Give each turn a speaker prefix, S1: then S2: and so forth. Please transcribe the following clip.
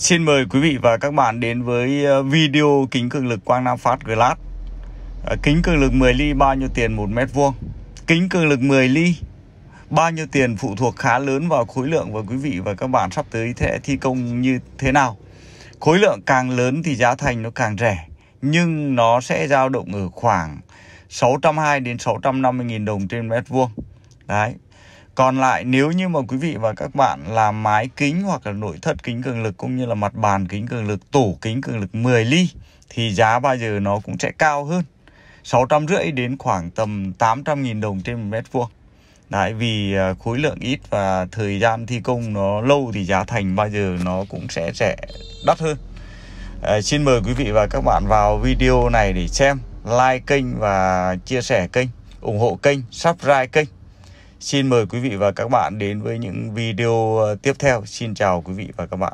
S1: Xin mời quý vị và các bạn đến với ờ, video kính cường lực quang nam phát glass. Ờ, kính cường lực 10 ly bao nhiêu tiền 1 mét vuông? Kính cường lực 10 ly bao nhiêu tiền phụ thuộc khá lớn vào khối lượng và quý vị và các bạn sắp tới sẽ thi công như thế nào. Khối lượng càng lớn thì giá thành nó càng rẻ, nhưng nó sẽ dao động ở khoảng 620 đến 650 000 đồng trên mét vuông. Đấy. Còn lại nếu như mà quý vị và các bạn làm mái kính hoặc là nội thất kính cường lực cũng như là mặt bàn kính cường lực, tủ kính cường lực 10 ly thì giá bao giờ nó cũng sẽ cao hơn. 650 đến khoảng tầm 800 000 đồng trên 1 mét vuông. Đấy vì ờ, khối lượng ít và thời gian thi công nó lâu thì giá thành bao giờ nó cũng sẽ sẽ đắt hơn. À, xin mời quý vị và các bạn vào video này để xem, like kênh và chia sẻ kênh, ủng hộ kênh, subscribe kênh. Xin mời quý vị và các bạn đến với những video ờ, tiếp theo. Xin chào quý vị và các bạn.